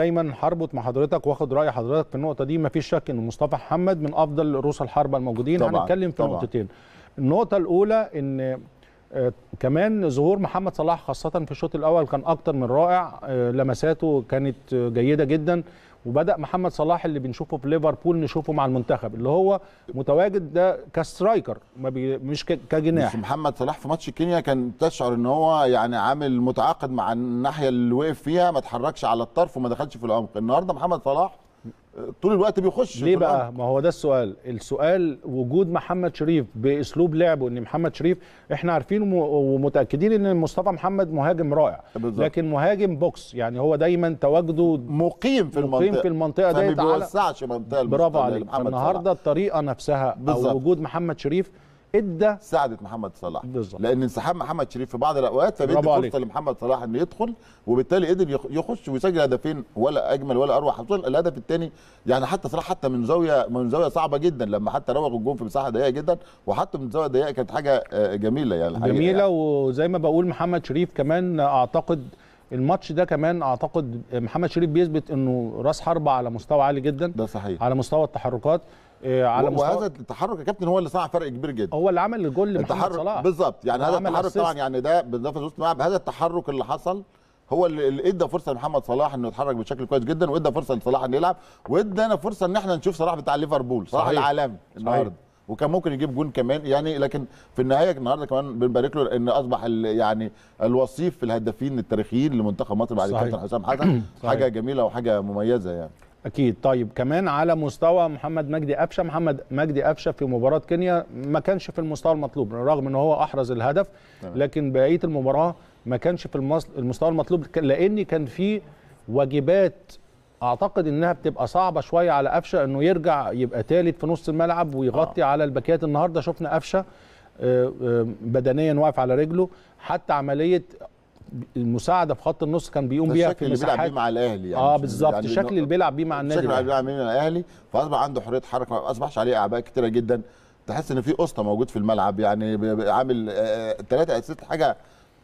دايما هربط مع حضرتك واخد راي حضرتك في النقطه دي مفيش شك ان مصطفى محمد من افضل رؤوس الحربه الموجودين طبعًا هنتكلم في طبعًا نقطتين النقطه الاولى ان آه، كمان ظهور محمد صلاح خاصة في الشوط الأول كان أكتر من رائع آه، لمساته كانت جيدة جدا وبدا محمد صلاح اللي بنشوفه في ليفربول نشوفه مع المنتخب اللي هو متواجد ده كسترايكر ما بي مش كجناح مش محمد صلاح في ماتش كينيا كان تشعر ان هو يعني عامل متعاقد مع الناحيه اللي وقف فيها ما اتحركش على الطرف وما دخلش في العمق النهارده محمد صلاح طول الوقت بيخش ليه بقى ما هو ده السؤال السؤال وجود محمد شريف باسلوب لعبه ان محمد شريف احنا عارفين ومتاكدين ان مصطفى محمد مهاجم رائع بالزبط. لكن مهاجم بوكس يعني هو دايما تواجده مقيم في المنطقه مقيم في المنطقه ديت ما بيوسعش منطقه برافو عليك النهارده الطريقه نفسها بالزبط. او وجود محمد شريف ادى ساعدت محمد صلاح بالزبط. لان انسحاب محمد شريف في بعض الاوقات فبيدي فرصه لمحمد صلاح انه يدخل وبالتالي قدر يخش ويسجل هدفين ولا اجمل ولا اروع خصوصا الهدف الثاني يعني حتى صلاح حتى من زاويه من زاويه صعبه جدا لما حتى روغ الجون في مساحه ضيقه جدا وحتى من زاويه ضيقه كانت حاجه آه، جميله يعني جميله يعني. وزي ما بقول محمد شريف كمان اعتقد الماتش ده كمان اعتقد محمد شريف بيثبت انه راس حربه على مستوى عالي جدا ده صحيح على مستوى التحركات آه، على مستوى وهذا التحرك يا كابتن هو اللي صنع فرق كبير جدا هو اللي عمل الجول لمحمد صلاح بالظبط يعني هذا التحرك طبعا يعني ده بالنفس وسط الملعب هذا التحرك اللي حصل هو اللي ادى فرصه لمحمد صلاح انه يتحرك بشكل كويس جدا وادى فرصه لصلاح انه يلعب وادانا فرصه ان احنا نشوف صلاح بتاع ليفربول صلاح العالمي النهارده وكان ممكن يجيب جون كمان يعني لكن في النهايه النهارده كمان بنبارك له ان اصبح يعني الوصيف في الهدافين التاريخيين لمنتخب مصر بعد كابتن حسام حسن حاجه جميله وحاجه مميزه يعني اكيد طيب كمان على مستوى محمد مجدي قفشه محمد مجدي قفشه في مباراه كينيا ما كانش في المستوى المطلوب رغم ان هو احرز الهدف لكن بقيه المباراه ما كانش في المستوى المطلوب لان كان في واجبات اعتقد انها بتبقى صعبه شويه على قفشه انه يرجع يبقى ثالث في نص الملعب ويغطي آه. على الباكيات النهارده شفنا قفشه آه، آه، بدنيا واقف على رجله حتى عمليه المساعده في خط النص كان بيقوم بيها في المساحات اللي بيلعب بيه مع الاهلي يعني اه يعني بالظبط يعني اللي بيلعب بيه مع النادي شكل اللي بيلعب بيه مع الاهلي فاصبح عنده حريه حركه ما اصبحش عليه اعباء كتيره جدا تحس ان في اسطى موجود في الملعب يعني عامل ثلاثه آه، اسيست حاجه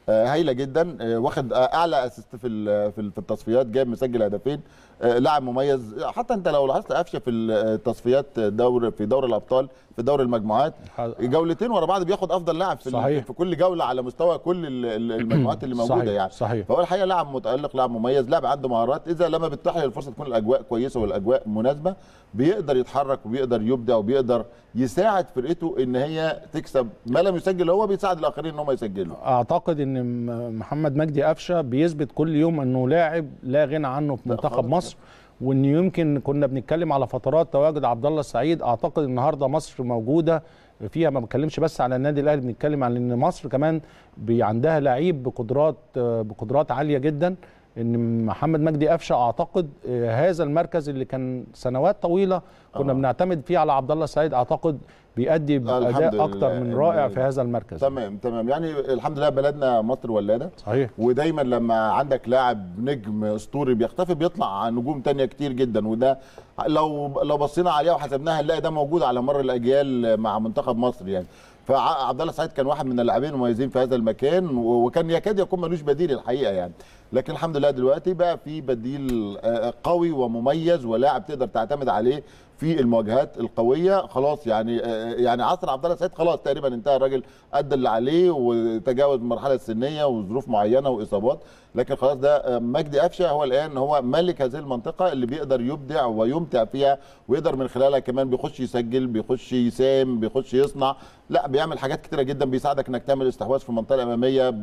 آه، هايله جدا آه، واخد اعلى اسيست في في التصفيات جاب مسجل هدفين لاعب مميز حتى انت لو لاحظت قفشه في التصفيات دور في دوري الابطال في دوري المجموعات جولتين ورا بعض بياخد افضل لاعب في صحيح. في كل جوله على مستوى كل المجموعات اللي موجوده صحيح. يعني صحيح. فهو الحقيقه لاعب متالق لاعب مميز لاعب عنده مهارات اذا لما بتتاح له الفرصه تكون الاجواء كويسه والاجواء مناسبه بيقدر يتحرك وبيقدر يبدع وبيقدر يساعد فرقته ان هي تكسب ما لم يسجل هو بيساعد الاخرين ان هم يسجلوا اعتقد ان محمد مجدي قفشه بيثبت كل يوم انه لاعب لا غنى عنه في منتخب مصر وان يمكن كنا بنتكلم على فترات تواجد عبد الله السعيد اعتقد النهارده مصر موجوده فيها ما بنتكلمش بس على النادي الاهلي بنتكلم عن ان مصر كمان عندها لعيب بقدرات بقدرات عاليه جدا ان محمد مجدي قفشه اعتقد آه، هذا المركز اللي كان سنوات طويله كنا آه. بنعتمد فيه على عبد الله سعيد اعتقد بيأدي باداء اكتر من يعني رائع في هذا المركز تمام تمام يعني الحمد لله بلدنا مصر ولاده صحيح ودايما لما عندك لاعب نجم اسطوري بيختفي بيطلع نجوم تانية كتير جدا وده لو لو بصينا عليها وحسبناها هنلاقي ده موجود على مر الاجيال مع منتخب مصر يعني فعبد الله سعيد كان واحد من اللاعبين المميزين في هذا المكان وكان يكاد يكون ملوش بديل الحقيقه يعني لكن الحمد لله دلوقتي بقى في بديل آه، آه، قوي ومميز ولاعب تقدر تعتمد عليه في المواجهات القويه خلاص يعني آه، يعني عصر عبد الله سعيد خلاص تقريبا انتهى الراجل ادى اللي عليه وتجاوز المرحله السنيه وظروف معينه واصابات لكن خلاص ده مجدي قفشه هو الان هو ملك هذه المنطقه اللي بيقدر يبدع ويمتع فيها ويقدر من خلالها كمان بيخش يسجل بيخش يساهم بيخش يصنع لا بيعمل حاجات كتيره جدا بيساعدك انك تعمل استحواذ في المنطقه الاماميه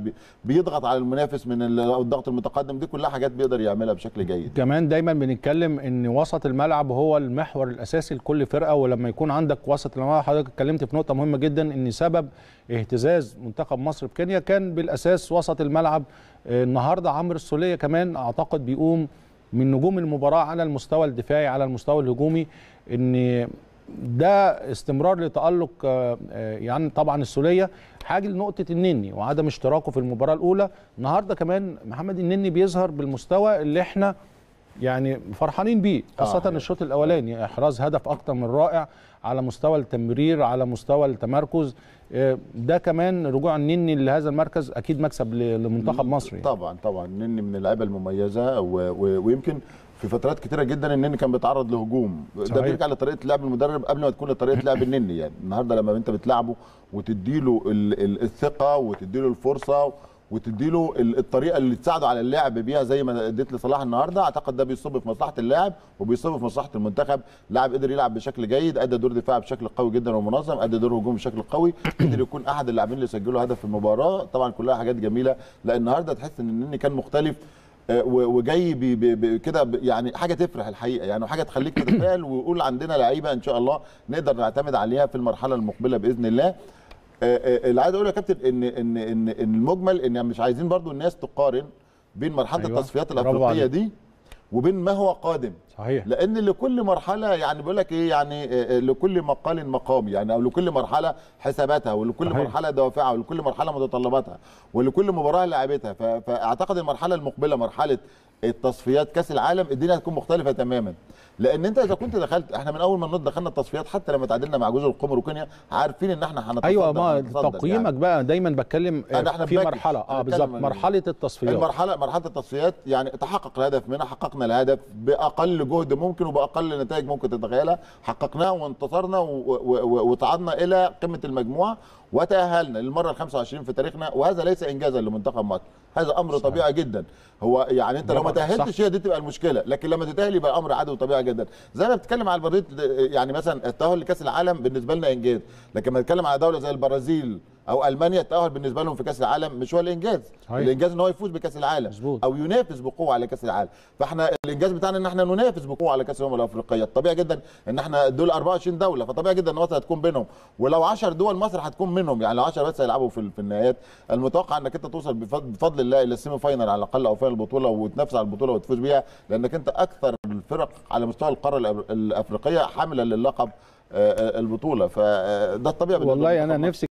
بيضغط على المنافس من الضغط المتقدم دي كلها حاجات بيقدر يعملها بشكل جيد كمان دايما بنتكلم ان وسط الملعب هو المحور الاساسي لكل فرقه ولما يكون عندك وسط الملعب حضرتك اتكلمت في نقطه مهمه جدا ان سبب اهتزاز منتخب مصر بكينيا كان بالاساس وسط الملعب آه، النهارده عمرو السوليه كمان اعتقد بيقوم من نجوم المباراه على المستوى الدفاعي على المستوى الهجومي ان ده استمرار لتالق آه، آه، يعني طبعا السوليه حاجة لنقطة النني وعدم اشتراكه في المباراه الاولى النهارده كمان محمد النني بيظهر بالمستوى اللي احنا يعني فرحانين بيه آه، خاصه آه. الشوط الاولاني احراز هدف اكتر من رائع على مستوى التمرير على مستوى التمركز ده كمان رجوع النني لهذا المركز اكيد مكسب لمنتخب مصر يعني. طبعا طبعا النني من اللعيبه المميزه ويمكن في فترات كتيره جدا النني كان بيتعرض لهجوم صحيح. ده بيرجع لطريقه لعب المدرب قبل ما تكون لطريقه لعب النني يعني النهارده لما انت بتلعبه وتديله الثقه وتديله الفرصه وتديله الطريقه اللي تساعده على اللعب بيها زي ما اديت لصلاح النهارده اعتقد ده بيصب في مصلحه اللاعب وبيصب في مصلحه المنتخب لاعب قدر يلعب بشكل جيد ادى دور دفاع بشكل قوي جدا ومنظم ادى دور هجوم بشكل قوي قدر يكون احد اللاعبين اللي سجلوا هدف في المباراه طبعا كلها حاجات جميله لان النهارده تحس ان النني كان مختلف آه، وجاي كده يعني حاجه تفرح الحقيقه يعني وحاجه تخليك تتفائل ويقول عندنا لعيبه ان شاء الله نقدر نعتمد عليها في المرحله المقبله باذن الله آه، آه، اللي عايز اقوله يا كابتن ان ان ان, إن المجمل ان يعني مش عايزين برضو الناس تقارن بين مرحله أيوة. التصفيات الافريقيه دي وبين ما هو قادم صحيح لان لكل مرحله يعني بيقول لك ايه يعني آه، آه، لكل مقال مقام يعني او لكل مرحله حساباتها ولكل صحيح. مرحله دوافعها ولكل مرحله متطلباتها ولكل مباراه لعبتها فاعتقد المرحله المقبله مرحله التصفيات كاس العالم الدنيا هتكون مختلفه تماما لان انت اذا كنت دخلت احنا من اول ما دخلنا التصفيات حتى لما تعادلنا مع جزر القمر وكينيا عارفين ان احنا أيوة، هنتصدر ايوه يعني. ما تقييمك يعني. بقى دايما بتكلم آه، في مرحله اه بالظبط مرحله التصفيات المرحله مرحله التصفيات يعني تحقق الهدف منها حققنا الهدف باقل جهد ممكن وباقل نتائج ممكن تتخيلها حققناه وانتصرنا وصعدنا الى قمه المجموعه وتاهلنا للمره ال 25 في تاريخنا وهذا ليس انجازا لمنتخب مصر هذا امر صحيح. طبيعي جدا هو يعني انت لو ما تاهلتش هي دي تبقى المشكله لكن لما تتاهل يبقى امر عادي وطبيعي جدا زي ما بتتكلم على البرازيل يعني مثلا التاهل لكاس العالم بالنسبه لنا انجاز لكن لما نتكلم على دوله زي البرازيل او المانيا التاهل بالنسبه لهم في كاس العالم مش هو الانجاز هاي. الانجاز ان هو يفوز بكاس العالم مزبوط. او ينافس بقوه على كاس العالم فاحنا الانجاز بتاعنا ان احنا ننافس بقوه على كاس الامم الافريقيه طبيعي جدا ان احنا دول 24 دوله فطبيعي جدا ان مصر هتكون بينهم ولو 10 دول مصر هتكون منهم يعني لو 10 بس هيلعبوا في, النهائيات النهايات المتوقع انك انت توصل بفضل الله الى السيمي فاينل على الاقل او فاينل البطوله وتنافس على البطوله وتفوز بيها لانك انت اكثر الفرق على مستوى القاره الافريقيه حامله للقب آه، آه، البطوله فده آه، الطبيعي والله انا نفسي